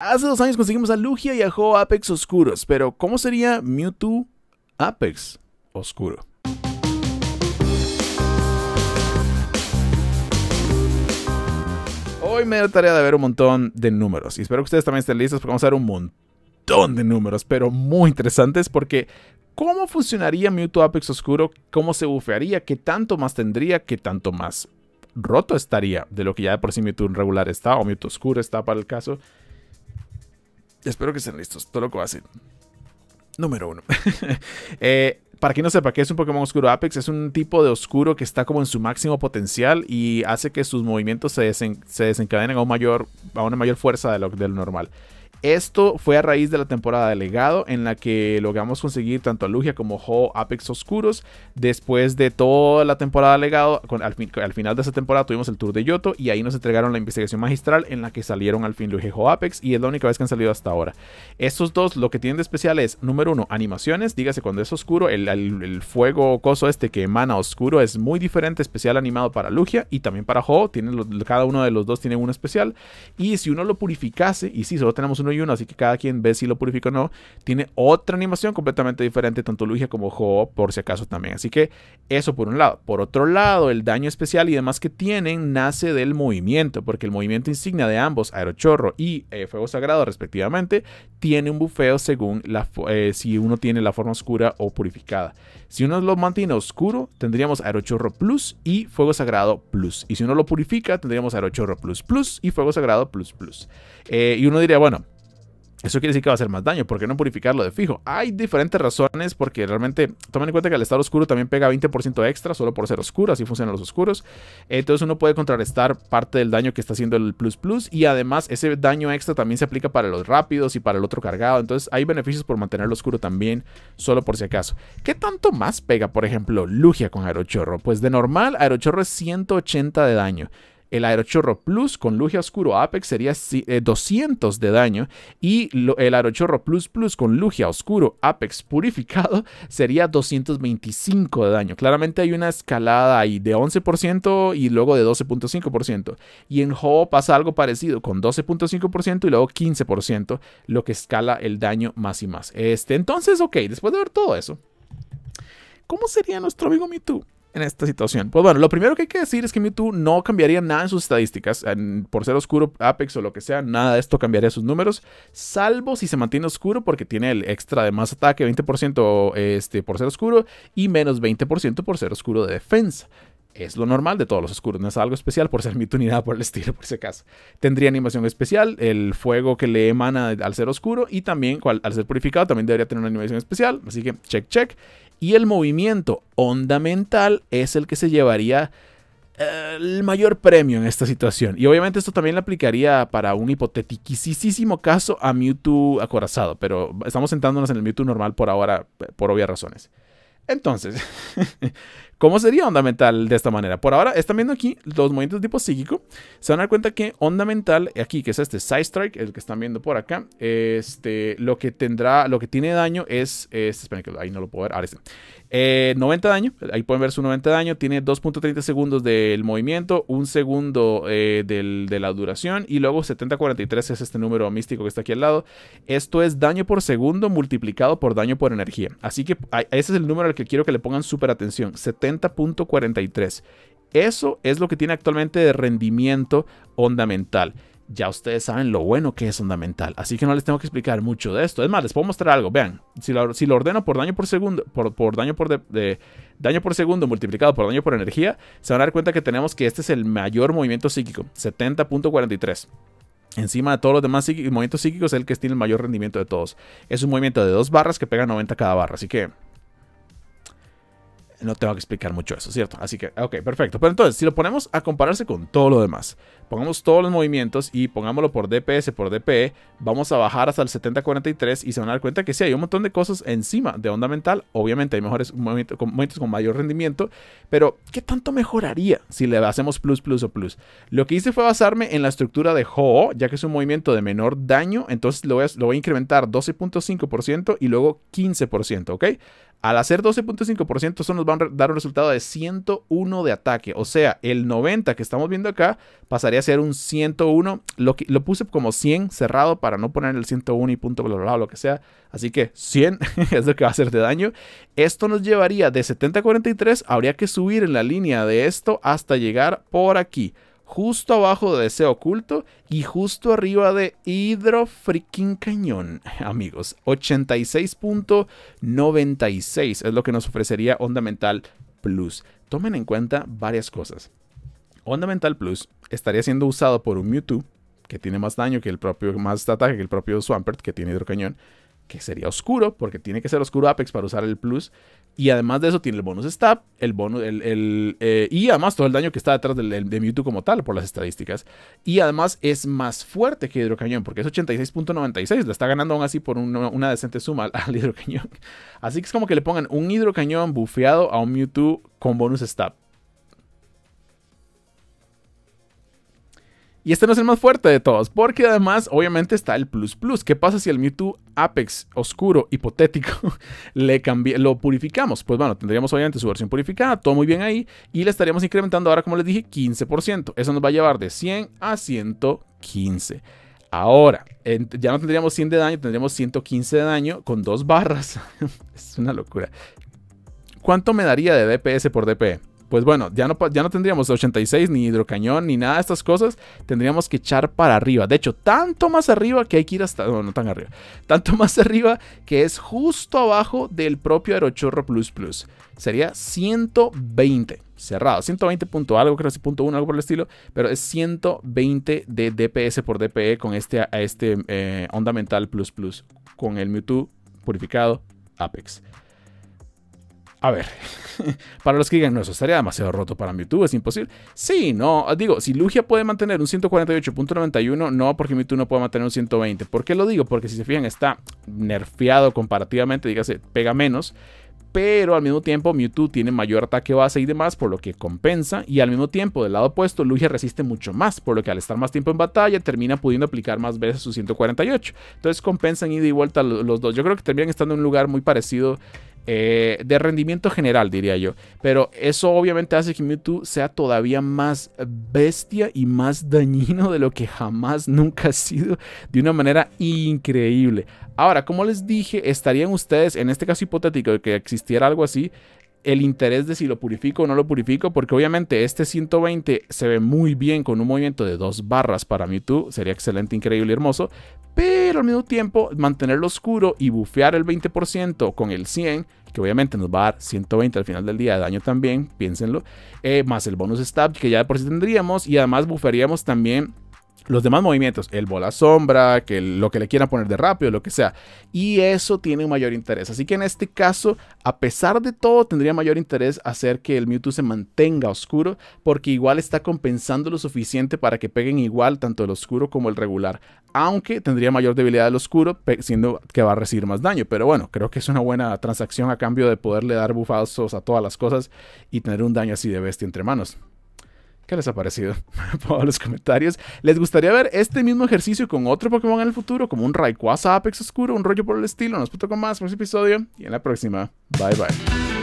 Hace dos años conseguimos a Lugia y a Ho Apex Oscuros, pero ¿cómo sería Mewtwo Apex Oscuro? Hoy me da tarea de ver un montón de números y espero que ustedes también estén listos porque vamos a ver un montón de números, pero muy interesantes porque ¿cómo funcionaría Mewtwo Apex Oscuro? ¿Cómo se bufearía? ¿Qué tanto más tendría? ¿Qué tanto más roto estaría de lo que ya de por sí Mewtwo regular está o Mewtwo Oscuro está para el caso? Espero que estén listos. Todo lo que hacen. Número uno. Eh, para quien no sepa qué es un Pokémon Oscuro Apex, es un tipo de oscuro que está como en su máximo potencial y hace que sus movimientos se, desencadenen a, mayor, a una mayor fuerza de lo, de lo normal. Esto fue a raíz de la temporada de legado en la que logramos conseguir tanto a Lugia como Ho Apex Oscuros. Después de toda la temporada de legado, al, final de esa temporada tuvimos el tour de Yoto y ahí nos entregaron la investigación magistral en la que salieron al fin Lugia y Ho Apex y es la única vez que han salido hasta ahora. Estos dos lo que tienen de especial es, número uno, animaciones. Dígase, cuando es oscuro, el, fuego coso este que emana oscuro es muy diferente, especial animado para Lugia y también para Ho. Tienen, cada uno de los dos tiene uno especial. Y si uno lo purificase, y si sí, solo tenemos uno y uno, así que cada quien ve si lo purifica o no. Tiene otra animación completamente diferente, tanto Lugia como Ho, por si acaso también. Así que eso por un lado. Por otro lado, el daño especial y demás que tienen nace del movimiento, porque el movimiento insignia de ambos, Aerochorro y eh, Fuego Sagrado respectivamente, tiene un bufeo según la, eh, si uno tiene la forma oscura o purificada. Si uno lo mantiene oscuro, tendríamos Aerochorro Plus y Fuego Sagrado Plus. Y si uno lo purifica, tendríamos Aerochorro Plus Plus y Fuego Sagrado Plus Plus. Eh, y uno diría, bueno, eso quiere decir que va a hacer más daño, ¿por qué no purificarlo de fijo? Hay diferentes razones, porque realmente tomen en cuenta que el estado oscuro también pega 20% extra solo por ser oscuro, así funcionan los oscuros. Entonces uno puede contrarrestar parte del daño que está haciendo el plus plus y además ese daño extra también se aplica para los rápidos y para el otro cargado. Entonces hay beneficios por mantenerlo oscuro también, solo por si acaso. ¿Qué tanto más pega, por ejemplo, Lugia con Aerochorro? Pues de normal, Aerochorro es 180 de daño. El Aerochorro Plus con Lugia Oscuro Apex sería 200 eh, de daño y el Aerochorro Plus Plus con Lugia Oscuro Apex purificado sería 225 de daño. Claramente hay una escalada ahí de 11% y luego de 12.5%. Y en Ho pasa algo parecido con 12.5% y luego 15%, lo que escala el daño más y más. Este, entonces, ok, después de ver todo eso, ¿cómo sería nuestro amigo MeToo? en esta situación? Pues bueno, lo primero que hay que decir es que Mewtwo no cambiaría nada en sus estadísticas. por ser oscuro, Apex o lo que sea, nada de esto cambiaría sus números. Salvo si se mantiene oscuro porque tiene el extra de más ataque, 20% este, por ser oscuro y menos 20% por ser oscuro de defensa es lo normal de todos los oscuros, no es algo especial por ser Mewtwo ni por el estilo, por ese caso Tendría animación especial, el fuego que le emana al ser oscuro y también cual, al ser purificado también debería tener una animación especial, así que check, check. Y el movimiento onda es el que se llevaría eh, el mayor premio en esta situación. Y obviamente esto también le aplicaría para un hipotético caso a Mewtwo acorazado, pero estamos sentándonos en el Mewtwo normal por ahora, eh, por obvias razones. Entonces, ¿Cómo sería onda mental de esta manera? Por ahora, están viendo aquí los movimientos tipo psíquico. Se van a dar cuenta que onda mental, aquí, que es este Side Strike, el que están viendo por acá, este, lo que tendrá, lo que tiene daño es, este, esperen que ahí no lo puedo ver, ahora sí. 90 eh, daño, ahí pueden ver su 90 daño, tiene 2.30 segundos del movimiento, un segundo eh, de la duración y luego 7043 es este número místico que está aquí al lado. Esto es daño por segundo multiplicado por daño por energía. Así que ese es el número al que quiero que le pongan súper atención, 70 70.43. Eso es lo que tiene actualmente de rendimiento onda Ya ustedes saben lo bueno que es fundamental, así que no les tengo que explicar mucho de esto. Es más, les puedo mostrar algo. Vean, si lo, si lo ordeno por daño por segundo, por, daño por de, daño por segundo multiplicado por daño por energía, se van a dar cuenta que tenemos que este es el mayor movimiento psíquico, 70.43. Encima de todos los demás movimientos psíquicos, es el que tiene el mayor rendimiento de todos. Es un movimiento de dos barras que pega 90 cada barra, así que no tengo que explicar mucho eso, ¿cierto? Así que, ok, perfecto. Pero entonces, si lo ponemos a compararse con todo lo demás, pongamos todos los movimientos y pongámoslo por DPS, por DPE, vamos a bajar hasta el 7043 y se van a dar cuenta que sí, hay un montón de cosas encima de onda mental. Obviamente hay mejores movimientos con, mayor rendimiento, pero ¿qué tanto mejoraría si le hacemos plus, plus o plus? Lo que hice fue basarme en la estructura de Ho, ya que es un movimiento de menor daño, entonces lo voy a, lo voy a incrementar 12.5% y luego 15%, ¿ok? Al hacer 12.5%, eso nos va a dar un resultado de 101 de ataque. O sea, el 90 que estamos viendo acá pasaría a ser un 101. Lo, puse como 100 cerrado para no poner el 101 y punto bla, bla, lo que sea. Así que 100 es lo que va a hacer de daño. Esto nos llevaría de 70 a 43. Habría que subir en la línea de esto hasta llegar por aquí justo abajo de Deseo Oculto y justo arriba de Hidro Freaking Cañón, amigos. 86.96 es lo que nos ofrecería Onda Mental Plus. Tomen en cuenta varias cosas. Onda Mental Plus estaría siendo usado por un Mewtwo, que tiene más daño que el propio, más ataque que el propio Swampert, que tiene Hidro Cañón que sería oscuro, porque tiene que ser oscuro Apex para usar el plus. Y además de eso tiene el bonus stab, el el, eh, y además todo el daño que está detrás del, de Mewtwo como tal por las estadísticas. Y además es más fuerte que Hidrocañón, porque es 86.96, le está ganando aún así por una, decente suma al, al, Hidrocañón. Así que es como que le pongan un Hidrocañón bufeado a un Mewtwo con bonus stab. Y este no es el más fuerte de todos, porque además obviamente está el Plus Plus. ¿Qué pasa si el Mewtwo Apex oscuro, hipotético, le lo purificamos? Pues bueno, tendríamos obviamente su versión purificada, todo muy bien ahí, y le estaríamos incrementando ahora, como les dije, 15%. Eso nos va a llevar de 100 a 115. Ahora, ya no tendríamos 100 de daño, tendríamos 115 de daño con dos barras. es una locura. ¿Cuánto me daría de DPS por DP? E? pues bueno, ya no, ya no tendríamos 86, ni hidrocañón, ni nada de estas cosas. Tendríamos que echar para arriba. De hecho, tanto más arriba que hay que ir hasta. No, no tan arriba. Tanto más arriba que es justo abajo del propio Aerochorro Plus Plus. Sería 120. Cerrado. 120 punto algo, creo que punto 1, algo por el estilo. Pero es 120 de DPS por DPE con este, este eh, Onda Mental Plus Plus. Con el Mewtwo purificado Apex. A ver, para los que digan, no, eso estaría demasiado roto para MewTwo, es imposible. Sí, no, digo, si Lugia puede mantener un 148.91, no porque MewTwo no puede mantener un 120. ¿Por qué lo digo? Porque si se fijan, está nerfeado comparativamente, dígase, pega menos. Pero al mismo tiempo Mewtwo tiene mayor ataque base y demás, por lo que compensa. Y al mismo tiempo, del lado opuesto, Lugia resiste mucho más, por lo que al estar más tiempo en batalla termina pudiendo aplicar más veces su 148. Entonces compensan ida y vuelta los dos. Yo creo que terminan estando en un lugar muy parecido eh, de rendimiento general, diría yo. Pero eso obviamente hace que Mewtwo sea todavía más bestia y más dañino de lo que jamás nunca ha sido, de una manera increíble. Ahora, como les dije, estarían ustedes, en este caso hipotético de que existiera algo así, el interés de si lo purifico o no lo purifico, porque obviamente este 120 se ve muy bien con un movimiento de dos barras para Mewtwo, sería excelente, increíble, y hermoso, pero al mismo tiempo mantenerlo oscuro y bufear el 20% con el 100 que obviamente nos va a dar 120 al final del día de daño también, piénsenlo, eh, más el bonus stab que ya por sí tendríamos y además bufferíamos también los demás movimientos, el bola sombra, que lo que le quieran poner de rápido, lo que sea. Y eso tiene un mayor interés. Así que en este caso, a pesar de todo, tendría mayor interés hacer que el Mewtwo se mantenga oscuro, porque igual está compensando lo suficiente para que peguen igual tanto el oscuro como el regular. Aunque tendría mayor debilidad el oscuro, siendo que va a recibir más daño. Pero bueno, creo que es una buena transacción a cambio de poderle dar bufazos a todas las cosas y tener un daño así de bestia entre manos. ¿Qué les ha parecido? todos los comentarios. ¿Les gustaría ver este mismo ejercicio con otro Pokémon en el futuro? Como un Rayquaza Apex Oscuro, un rollo por el estilo. Nos puto con más por episodio y en la próxima. Bye bye.